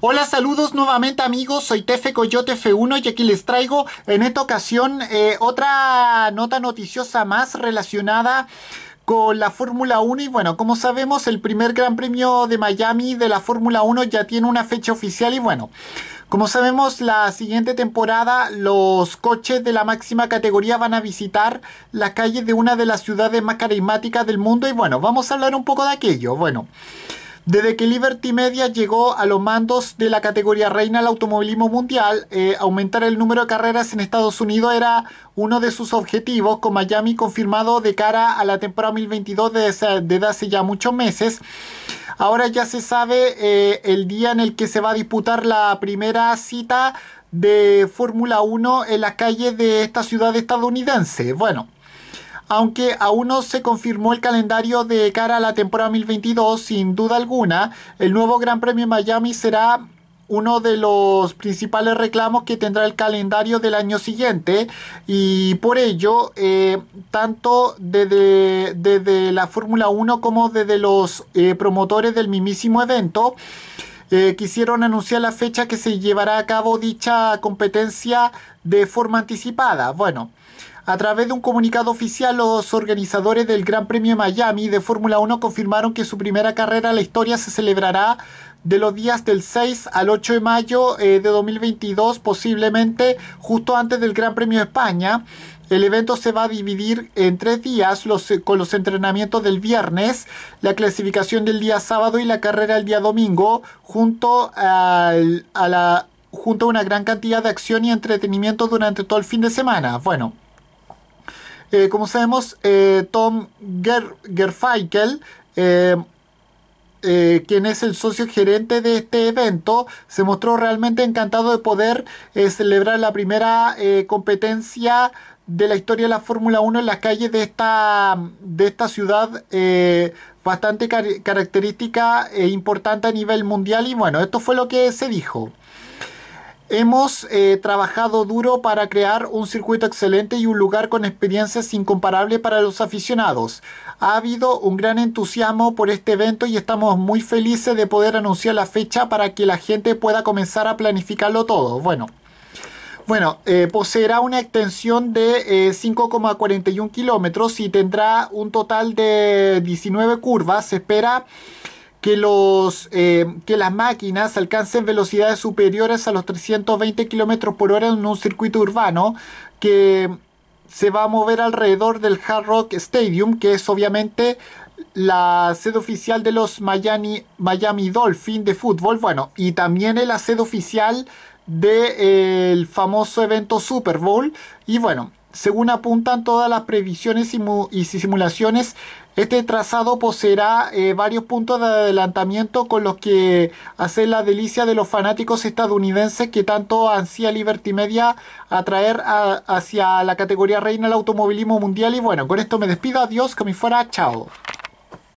Hola, saludos nuevamente amigos, soy Tefe Coyote F1 y aquí les traigo en esta ocasión eh, otra nota noticiosa más relacionada con la Fórmula 1 y bueno, como sabemos el primer Gran Premio de Miami de la Fórmula 1 ya tiene una fecha oficial y bueno, como sabemos la siguiente temporada los coches de la máxima categoría van a visitar la calle de una de las ciudades más carismáticas del mundo y bueno, vamos a hablar un poco de aquello. Bueno, desde que Liberty Media llegó a los mandos de la categoría reina del automovilismo mundial, eh, aumentar el número de carreras en Estados Unidos era uno de sus objetivos, con Miami confirmado de cara a la temporada 2022 desde, hace ya muchos meses. Ahora ya se sabe eh, el día en el que se va a disputar la primera cita de Fórmula 1 en las calles de esta ciudad estadounidense. Bueno aunque aún no se confirmó el calendario de cara a la temporada 2022, sin duda alguna, el nuevo Gran Premio Miami será uno de los principales reclamos que tendrá el calendario del año siguiente y por ello eh, tanto desde, la Fórmula 1 como desde los eh, promotores del mismísimo evento eh, quisieron anunciar la fecha que se llevará a cabo dicha competencia de forma anticipada. Bueno, a través de un comunicado oficial, los organizadores del Gran Premio de Miami de Fórmula 1 confirmaron que su primera carrera en la historia se celebrará de los días del 6 al 8 de mayo eh, de 2022, posiblemente justo antes del Gran Premio de España. El evento se va a dividir en tres días, los, con los entrenamientos del viernes, la clasificación del día sábado y la carrera el día domingo, junto a la, junto a una gran cantidad de acción y entretenimiento durante todo el fin de semana. Bueno, eh, como sabemos, eh, Tom Ger eh, quien es el socio gerente de este evento, se mostró realmente encantado de poder celebrar la primera competencia de la historia de la Fórmula 1 en las calles de esta, de esta ciudad bastante característica e importante a nivel mundial. Y bueno, esto fue lo que se dijo. Hemos eh, trabajado duro para crear un circuito excelente y un lugar con experiencias incomparables para los aficionados. Ha habido un gran entusiasmo por este evento y estamos muy felices de poder anunciar la fecha para que la gente pueda comenzar a planificarlo todo. Bueno, bueno, eh, poseerá una extensión de 5,41 eh, kilómetros y tendrá un total de 19 curvas. Se espera eh, que, las máquinas alcancen velocidades superiores a los 320 km por hora en un circuito urbano que se va a mover alrededor del Hard Rock Stadium, que es obviamente la sede oficial de los Miami, Dolphins de fútbol, bueno, y también es la sede oficial del eh, famoso evento Super Bowl. Y bueno, según apuntan todas las previsiones y simulaciones, este trazado poseerá eh, varios puntos de adelantamiento con los que hacer la delicia de los fanáticos estadounidenses que tanto ansía Liberty Media atraer hacia la categoría reina del automovilismo mundial. Y bueno, con esto me despido. Adiós, que me fuera. Chao.